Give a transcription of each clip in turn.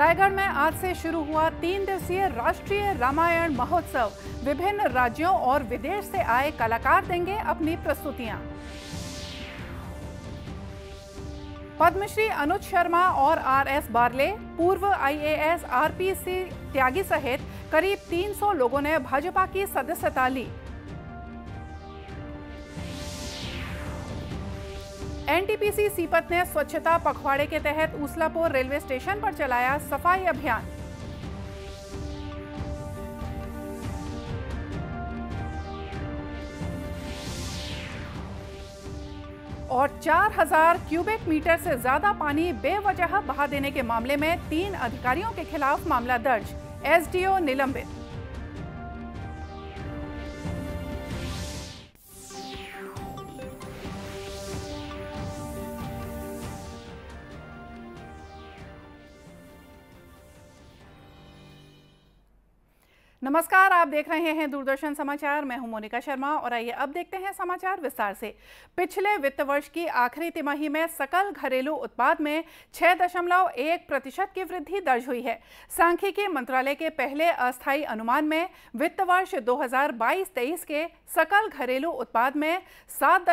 रायगढ़ में आज से शुरू हुआ तीन दिवसीय राष्ट्रीय रामायण महोत्सव विभिन्न राज्यों और विदेश से आए कलाकार देंगे अपनी प्रस्तुतियां पद्मश्री अनुज शर्मा और आर एस बारले पूर्व आईएएस आरपीसी त्यागी सहित करीब 300 लोगों ने भाजपा की सदस्यता ली एनटीपीसी सीपत ने स्वच्छता पखवाड़े के तहत उसलापुर रेलवे स्टेशन पर चलाया सफाई अभियान और 4000 क्यूबिक मीटर से ज्यादा पानी बेवजह बहा देने के मामले में तीन अधिकारियों के खिलाफ मामला दर्ज एसडीओ निलंबित नमस्कार आप देख रहे हैं दूरदर्शन समाचार मैं हूं मोनिका शर्मा और आइए अब देखते हैं समाचार विस्तार से पिछले वित्त वर्ष की आखिरी तिमाही में सकल घरेलू उत्पाद में छह दशमलव एक प्रतिशत की वृद्धि दर्ज हुई है सांख्यिकी मंत्रालय के पहले अस्थायी अनुमान में वित्त वर्ष 2022-23 के सकल घरेलू उत्पाद में सात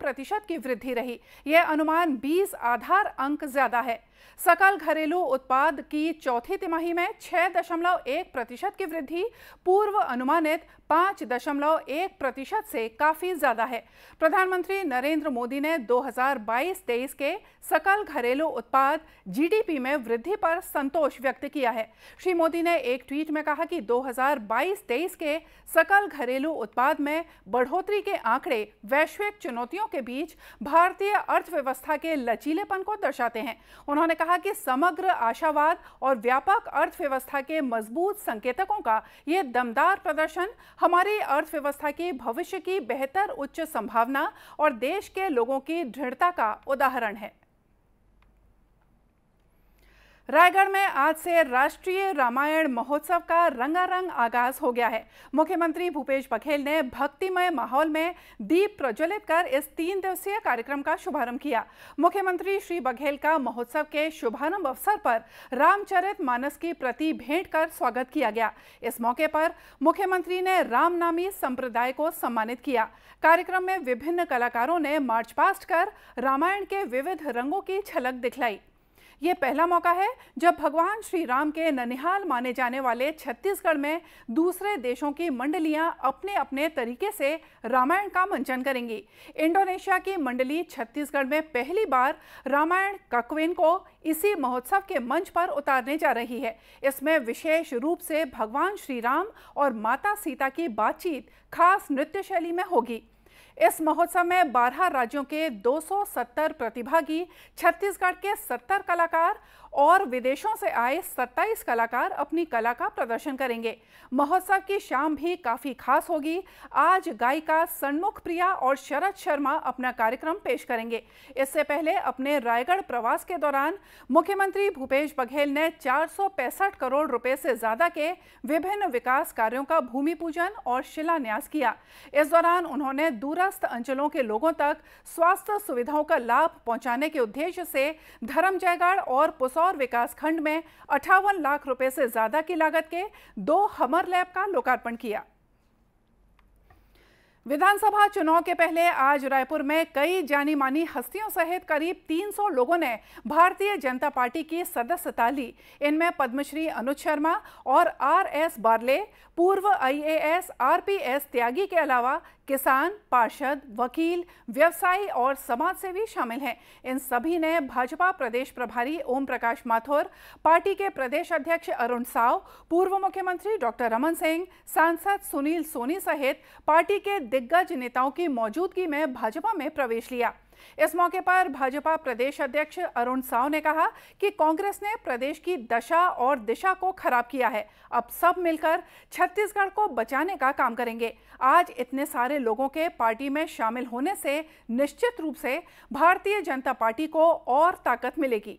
प्रतिशत की वृद्धि रही यह अनुमान बीस आधार अंक ज्यादा है सकल घरेलू उत्पाद की चौथी तिमाही में छह दशमलव एक प्रतिशत की वृद्धि पूर्व अनुमानित पांच दशमलव एक प्रतिशत से काफ़ी ज़्यादा है प्रधानमंत्री नरेंद्र मोदी ने 2022-23 के सकल घरेलू उत्पाद जीडीपी में वृद्धि पर संतोष व्यक्त किया है श्री मोदी ने एक ट्वीट में कहा कि 2022-23 के सकल घरेलू उत्पाद में बढ़ोतरी के आंकड़े वैश्विक चुनौतियों के बीच भारतीय अर्थव्यवस्था के लचीलेपन को दर्शाते हैं उन्होंने उन्होंने कहा कि समग्र आशावाद और व्यापक अर्थव्यवस्था के मजबूत संकेतकों का ये दमदार प्रदर्शन हमारी अर्थव्यवस्था की भविष्य की बेहतर उच्च संभावना और देश के लोगों की दृढ़ता का उदाहरण है रायगढ़ में आज से राष्ट्रीय रामायण महोत्सव का रंगारंग आगाज हो गया है मुख्यमंत्री भूपेश बघेल ने भक्तिमय माहौल में दीप प्रज्वलित कर इस तीन दिवसीय कार्यक्रम का शुभारंभ किया मुख्यमंत्री श्री बघेल का महोत्सव के शुभारंभ अवसर पर रामचरित मानस की प्रति भेंट कर स्वागत किया गया इस मौके पर मुख्यमंत्री ने रामनामी संप्रदाय को सम्मानित किया कार्यक्रम में विभिन्न कलाकारों ने मार्च पास्ट कर रामायण के विविध रंगों की झलक दिखलाई ये पहला मौका है जब भगवान श्री राम के ननिहाल माने जाने वाले छत्तीसगढ़ में दूसरे देशों की मंडलियां अपने अपने तरीके से रामायण का मंचन करेंगी इंडोनेशिया की मंडली छत्तीसगढ़ में पहली बार रामायण ककवेन को इसी महोत्सव के मंच पर उतारने जा रही है इसमें विशेष रूप से भगवान श्री राम और माता सीता की बातचीत खास नृत्य शैली में होगी इस महोत्सव में 12 राज्यों के 270 प्रतिभागी छत्तीसगढ़ के 70 कलाकार और विदेशों से आए 27 कलाकार अपनी कला का प्रदर्शन करेंगे महोत्सव की शाम भी काफ़ी खास होगी आज गायिका सन्मुख प्रिया और शरद शर्मा अपना कार्यक्रम पेश करेंगे इससे पहले अपने रायगढ़ प्रवास के दौरान मुख्यमंत्री भूपेश बघेल ने चार करोड़ रुपए से ज़्यादा के विभिन्न विकास कार्यों का भूमि पूजन और शिलान्यास किया इस दौरान उन्होंने दूरस्थ अंचलों के लोगों तक स्वास्थ्य सुविधाओं का लाभ पहुंचाने के उद्देश्य से धर्म जयगढ़ और पुसौ मंदसौर विकासखंड में अठावन लाख रुपए से ज़्यादा की लागत के दो हमर लैब का लोकार्पण किया विधानसभा चुनाव के पहले आज रायपुर में कई जानी मानी हस्तियों सहित करीब 300 लोगों ने भारतीय जनता पार्टी की सदस्यता ली इनमें पद्मश्री अनुज शर्मा और आर एस बार्ले पूर्व आईएएस आरपीएस त्यागी के अलावा किसान पार्षद वकील व्यवसायी और समाज सेवी शामिल हैं इन सभी ने भाजपा प्रदेश प्रभारी ओम प्रकाश माथुर पार्टी के प्रदेश अध्यक्ष अरुण साव पूर्व मुख्यमंत्री डॉक्टर रमन सिंह सांसद सुनील सोनी सहित पार्टी के दिग्गज नेताओं की मौजूदगी में भाजपा में प्रवेश लिया इस मौके पर भाजपा प्रदेश अध्यक्ष अरुण साव ने कहा कि कांग्रेस ने प्रदेश की दशा और दिशा को खराब किया है अब सब मिलकर छत्तीसगढ़ को बचाने का काम करेंगे आज इतने सारे लोगों के पार्टी में शामिल होने से निश्चित रूप से भारतीय जनता पार्टी को और ताकत मिलेगी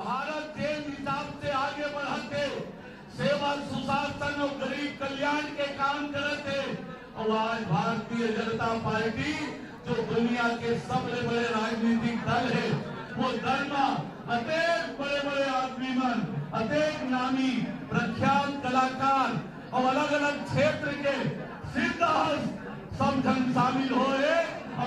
भारत साल सुशासन और गरीब कल्याण के काम थे और आज भारतीय जनता पार्टी जो दुनिया के सबसे बड़े राजनीतिक दल है वो दल में अतेक बड़े बड़े आदमी मन अतेक नामी प्रख्यात कलाकार और अलग अलग क्षेत्र के सिद्ध समझन शामिल हो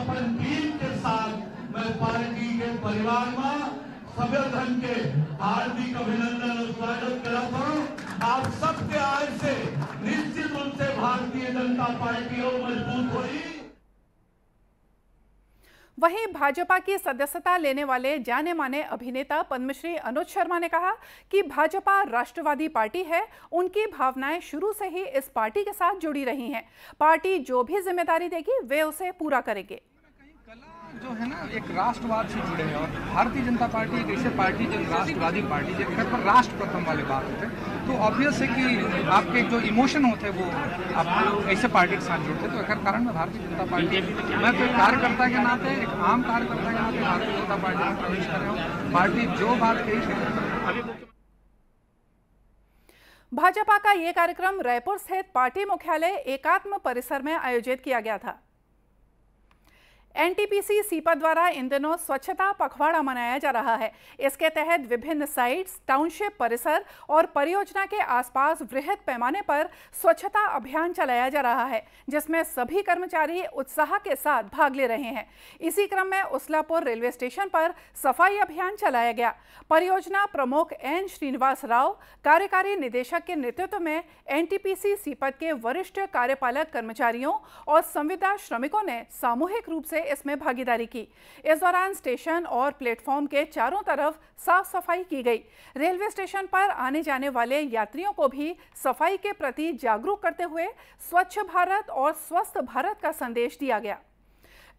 अपन टीम के साथ मैं पार्टी के परिवार में सफल के हार्दिक अभिनंदन और स्वागत करता हूँ आप सबके आज से निश्चित रूप से भारतीय जनता पार्टी और मजबूत हुई वहीं भाजपा की सदस्यता लेने वाले जाने माने अभिनेता पद्मश्री अनुज शर्मा ने कहा कि भाजपा राष्ट्रवादी पार्टी है उनकी भावनाएं शुरू से ही इस पार्टी के साथ जुड़ी रही हैं पार्टी जो भी जिम्मेदारी देगी वे उसे पूरा करेंगे जो है ना एक राष्ट्रवाद से जुड़े हैं और भारतीय जनता पार्टी एक ऐसे पार्टी जो राष्ट्रवादी पार्टी जो घर पर राष्ट्र प्रथम वाले बात होते हैं तो ऑब्वियस है कि आपके जो इमोशन होते हैं वो आप ऐसे पार्टी के साथ जुड़ते हैं तो एक कारण में भारतीय जनता पार्टी मैं तो एक कार्यकर्ता के नाते एक आम कार्यकर्ता के नाते भारतीय जनता पार्टी में प्रवेश कर रहा हूँ पार्टी जो बात कही भाजपा का ये कार्यक्रम रायपुर स्थित पार्टी मुख्यालय एकात्म परिसर में आयोजित किया गया था एनटीपीसी सीपा द्वारा इन दिनों स्वच्छता पखवाड़ा मनाया जा रहा है इसके तहत विभिन्न साइट्स टाउनशिप परिसर और परियोजना के आसपास वृहद पैमाने पर स्वच्छता अभियान चलाया जा रहा है जिसमें सभी कर्मचारी उत्साह के साथ भाग ले रहे हैं इसी क्रम में उसलापुर रेलवे स्टेशन पर सफाई अभियान चलाया गया परियोजना प्रमुख एन श्रीनिवास राव कार्यकारी निदेशक के नेतृत्व में एन सीपत के वरिष्ठ कार्यपालक कर्मचारियों और संविदा श्रमिकों ने सामूहिक रूप से से इसमें भागीदारी की इस दौरान स्टेशन और प्लेटफॉर्म के चारों तरफ साफ सफाई की गई रेलवे स्टेशन पर आने जाने वाले यात्रियों को भी सफाई के प्रति जागरूक करते हुए स्वच्छ भारत और स्वस्थ भारत का संदेश दिया गया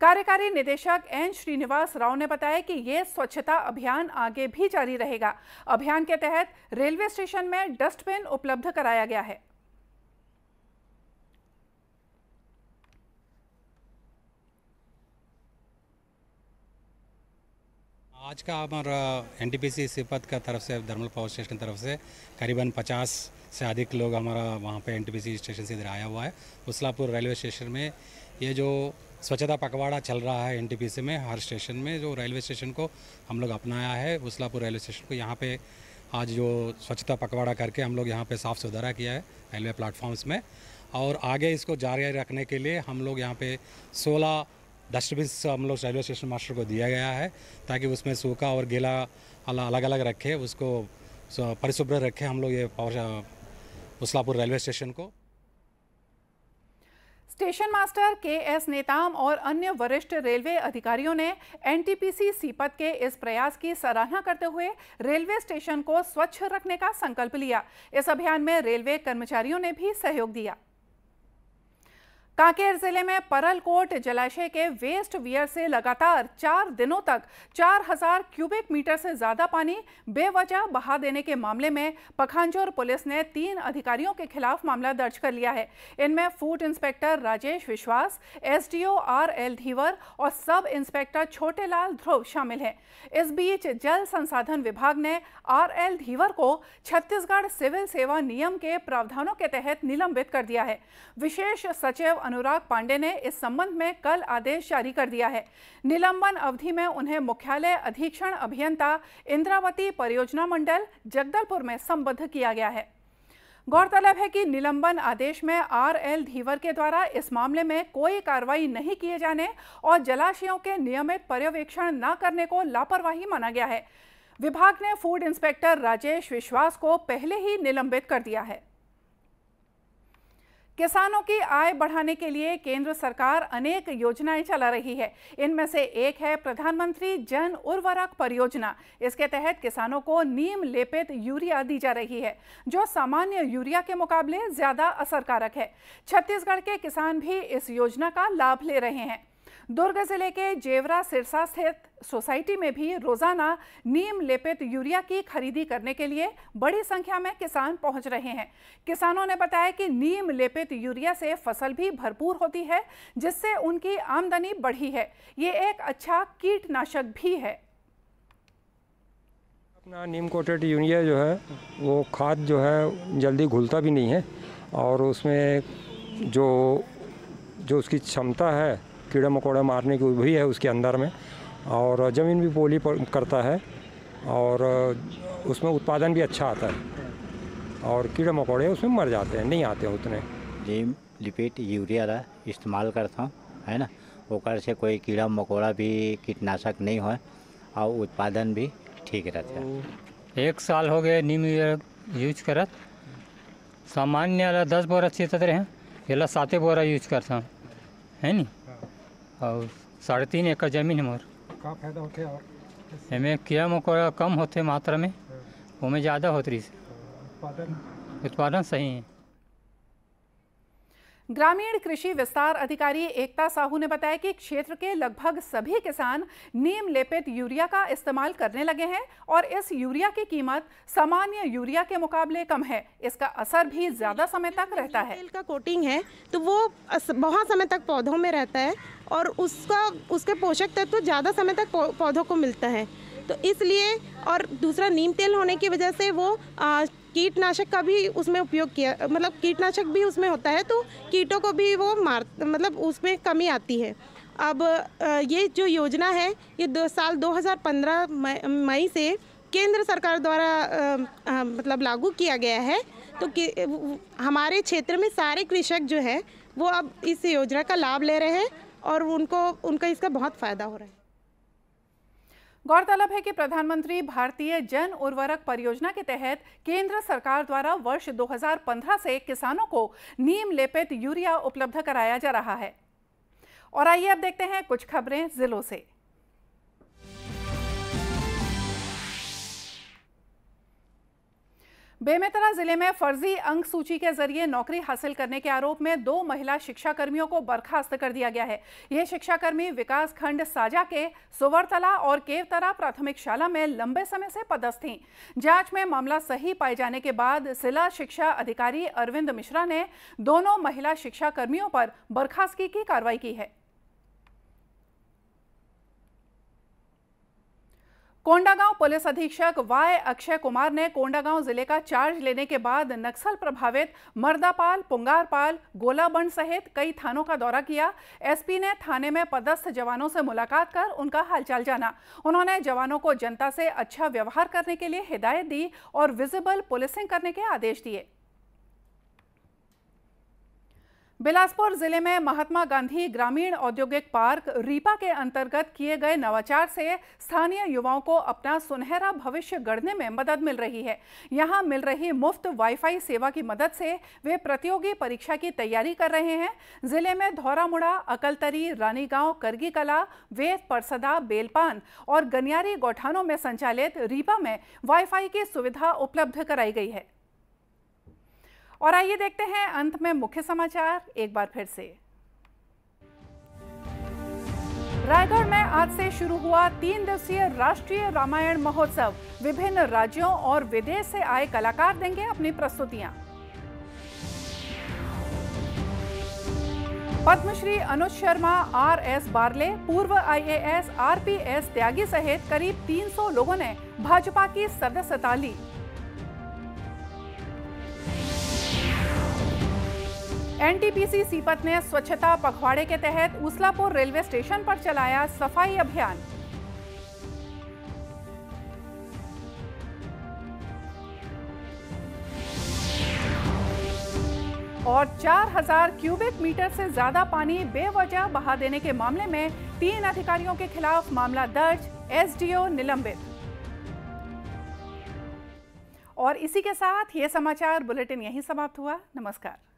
कार्यकारी निदेशक एन श्रीनिवास राव ने बताया कि ये स्वच्छता अभियान आगे भी जारी रहेगा अभियान के तहत रेलवे स्टेशन में डस्टबिन उपलब्ध कराया गया है आज का हमारा एन टी पी सी का तरफ से धर्मल पावर स्टेशन तरफ से करीबन 50 से अधिक लोग हमारा वहाँ पे N T P C station से इधर आया हुआ है उसलापुर रेलवे स्टेशन में ये जो स्वच्छता पखवाड़ा चल रहा है एन में हर स्टेशन में जो रेलवे स्टेशन को हम लोग अपनाया है उसलापुर रेलवे स्टेशन को यहाँ पे आज जो स्वच्छता पखवाड़ा करके हम लोग यहाँ पे साफ़ सुथरा किया है रेलवे प्लेटफॉर्म्स में और आगे इसको जारी रखने के लिए हम लोग यहाँ पे डस्टबिन हम लोग रेलवे स्टेशन मास्टर को दिया गया है ताकि उसमें सूखा और गीला अलग अलग रखे उसको परिशुभ्र रखे हम लोग ये उसलापुर रेलवे स्टेशन को station master K S Netam और अन्य वरिष्ठ रेलवे अधिकारियों ने एनटीपीसी सीपत के इस प्रयास की सराहना करते हुए रेलवे स्टेशन को स्वच्छ रखने का संकल्प लिया इस अभियान में रेलवे कर्मचारियों ने भी सहयोग दिया कांकेर जिले में परलकोट जलाशय के वेस्ट वियर से लगातार चार दिनों तक 4000 क्यूबिक मीटर से ज्यादा पानी बेवजह बहा देने के मामले में पखांजोर पुलिस ने तीन अधिकारियों के खिलाफ मामला दर्ज कर लिया है इनमें फूड इंस्पेक्टर राजेश विश्वास एसडीओ आर एल धीवर और सब इंस्पेक्टर छोटेलाल ध्रुव शामिल हैं इस बीच जल संसाधन विभाग ने आर एल धीवर को छत्तीसगढ़ सिविल सेवा नियम के प्रावधानों के तहत निलंबित कर दिया है विशेष सचिव अनुराग पांडे ने इस संबंध में कल आदेश जारी कर दिया है निलंबन अवधि में उन्हें मुख्यालय अधीक्षण अभियंता इंद्रावती परियोजना मंडल जगदलपुर में संबद्ध किया गया है गौरतलब है कि निलंबन आदेश में आर एल धीवर के द्वारा इस मामले में कोई कार्रवाई नहीं किए जाने और जलाशयों के नियमित पर्यवेक्षण न करने को लापरवाही माना गया है विभाग ने फूड इंस्पेक्टर राजेश विश्वास को पहले ही निलंबित कर दिया है किसानों की आय बढ़ाने के लिए केंद्र सरकार अनेक योजनाएं चला रही है इनमें से एक है प्रधानमंत्री जन उर्वरक परियोजना इसके तहत किसानों को नीम लेपित यूरिया दी जा रही है जो सामान्य यूरिया के मुकाबले ज्यादा असरकारक है छत्तीसगढ़ के किसान भी इस योजना का लाभ ले रहे हैं दुर्ग जिले के जेवरा सिरसा स्थित सोसाइटी में भी रोजाना नीम लेपित यूरिया की खरीदी करने के लिए बड़ी संख्या में किसान पहुंच रहे हैं किसानों ने बताया कि नीम लेपित यूरिया से फसल भी भरपूर होती है जिससे उनकी आमदनी बढ़ी है ये एक अच्छा कीटनाशक भी है अपना नीम कोटेड यूरिया जो है वो खाद जो है जल्दी घुलता भी नहीं है और उसमें जो जो उसकी क्षमता है कीड़े मकोड़े मारने की भी है उसके अंदर में और ज़मीन भी पोली करता है और उसमें उत्पादन भी अच्छा आता है और कीड़े मकोड़े उसमें मर जाते हैं नहीं आते उतने जी लिपेट यूरिया का इस्तेमाल करता हूँ है ना ओकर से कोई कीड़ा मकोड़ा भी कीटनाशक नहीं हो और उत्पादन भी ठीक रहता है एक साल हो गए नीम यूज करत सामान्य दस बोरा चीत रहे हैं पहला साते बोरा यूज करता हूँ है नहीं और साढ़े तीन एकड़ जमीन है मोर का फायदा होते हमें कीड़ा मकोड़ा कम होते मात्रा में हाँ। में ज़्यादा होती उत्पादन उत्पादन सही है ग्रामीण कृषि विस्तार अधिकारी एकता साहू ने बताया कि क्षेत्र के लगभग सभी किसान नीम लेपित यूरिया का इस्तेमाल करने लगे हैं और इस यूरिया की कीमत सामान्य यूरिया के मुकाबले कम है इसका असर भी ज़्यादा समय तक रहता है का कोटिंग है तो वो बहुत समय तक पौधों में रहता है और उसका उसके पोषक तत्व तो ज़्यादा समय तक पौधों को मिलता है तो इसलिए और दूसरा नीम तेल होने की वजह से वो कीटनाशक का भी उसमें उपयोग किया मतलब कीटनाशक भी उसमें होता है तो कीटों को भी वो मार मतलब उसमें कमी आती है अब ये जो योजना है ये दो साल 2015 मई से केंद्र सरकार द्वारा मतलब लागू किया गया है तो हमारे क्षेत्र में सारे कृषक जो है वो अब इस योजना का लाभ ले रहे हैं और उनको उनका इसका बहुत फ़ायदा हो रहा है गौरतलब है कि प्रधानमंत्री भारतीय जन उर्वरक परियोजना के तहत केंद्र सरकार द्वारा वर्ष 2015 से किसानों को नीम लेपित यूरिया उपलब्ध कराया जा रहा है और आइए अब देखते हैं कुछ खबरें जिलों से बेमेतरा जिले में फर्जी अंक सूची के जरिए नौकरी हासिल करने के आरोप में दो महिला शिक्षाकर्मियों को बर्खास्त कर दिया गया है ये शिक्षाकर्मी विकास खंड साजा के सुवरतला और केवतरा प्राथमिक शाला में लंबे समय से पदस्थ थीं जांच में मामला सही पाए जाने के बाद जिला शिक्षा अधिकारी अरविंद मिश्रा ने दोनों महिला शिक्षाकर्मियों पर बर्खास्तगी की कार्रवाई की है कोंडागांव पुलिस अधीक्षक वाई अक्षय कुमार ने कोंडागांव जिले का चार्ज लेने के बाद नक्सल प्रभावित मर्दापाल पुंगारपाल गोलाबंड सहित कई थानों का दौरा किया एसपी ने थाने में पदस्थ जवानों से मुलाकात कर उनका हालचाल जाना उन्होंने जवानों को जनता से अच्छा व्यवहार करने के लिए हिदायत दी और विजिबल पुलिसिंग करने के आदेश दिए बिलासपुर जिले में महात्मा गांधी ग्रामीण औद्योगिक पार्क रीपा के अंतर्गत किए गए नवाचार से स्थानीय युवाओं को अपना सुनहरा भविष्य गढ़ने में मदद मिल रही है यहां मिल रही मुफ्त वाईफाई सेवा की मदद से वे प्रतियोगी परीक्षा की तैयारी कर रहे हैं जिले में धौरामुड़ा अकलतरी रानीगांव करगी कला वेद परसदा बेलपान और गनियारी गौठानों में संचालित रीपा में वाईफाई की सुविधा उपलब्ध कराई गई है और आइए देखते हैं अंत में मुख्य समाचार एक बार फिर से रायगढ़ में आज से शुरू हुआ तीन दिवसीय राष्ट्रीय रामायण महोत्सव विभिन्न राज्यों और विदेश से आए कलाकार देंगे अपनी प्रस्तुतियां पद्मश्री अनुज शर्मा आर एस बारले पूर्व आईएएस आरपीएस त्यागी सहित करीब 300 लोगों ने भाजपा की सदस्यता ली एनटीपीसी सीपत ने स्वच्छता पखवाड़े के तहत उसलापुर रेलवे स्टेशन पर चलाया सफाई अभियान और 4000 क्यूबिक मीटर से ज्यादा पानी बेवजह बहा देने के मामले में तीन अधिकारियों के खिलाफ मामला दर्ज एसडीओ निलंबित और इसी के साथ ये समाचार बुलेटिन यहीं समाप्त हुआ नमस्कार